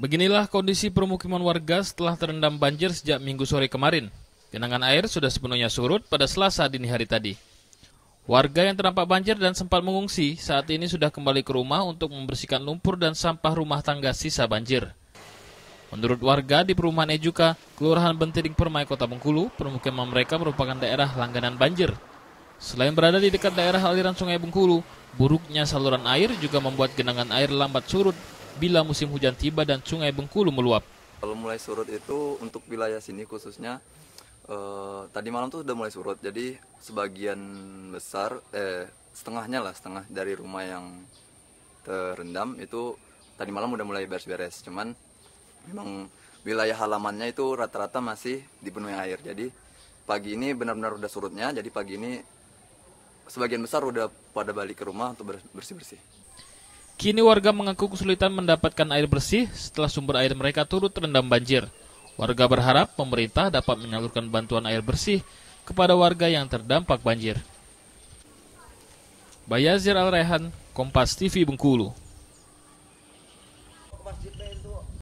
Beginilah kondisi permukiman warga setelah terendam banjir sejak minggu sore kemarin. Genangan air sudah sepenuhnya surut pada selasa dini hari tadi. Warga yang terdampak banjir dan sempat mengungsi saat ini sudah kembali ke rumah untuk membersihkan lumpur dan sampah rumah tangga sisa banjir. Menurut warga di perumahan Ejuka, Kelurahan Bentiring Permai Kota Bengkulu, permukiman mereka merupakan daerah langganan banjir. Selain berada di dekat daerah aliran sungai Bengkulu, buruknya saluran air juga membuat genangan air lambat surut bila musim hujan tiba dan sungai Bengkulu meluap. Kalau mulai surut itu untuk wilayah sini khususnya eh, tadi malam tuh sudah mulai surut. Jadi sebagian besar eh setengahnya lah setengah dari rumah yang terendam itu tadi malam udah mulai beres-beres. Cuman memang wilayah halamannya itu rata-rata masih dipenuhi air. Jadi pagi ini benar-benar udah surutnya. Jadi pagi ini sebagian besar udah pada balik ke rumah untuk bersih-bersih. Kini warga mengaku kesulitan mendapatkan air bersih setelah sumber air mereka turut terendam banjir. Warga berharap pemerintah dapat menyalurkan bantuan air bersih kepada warga yang terdampak banjir. Bayazir Al-Rehan, Kompas TV Bengkulu.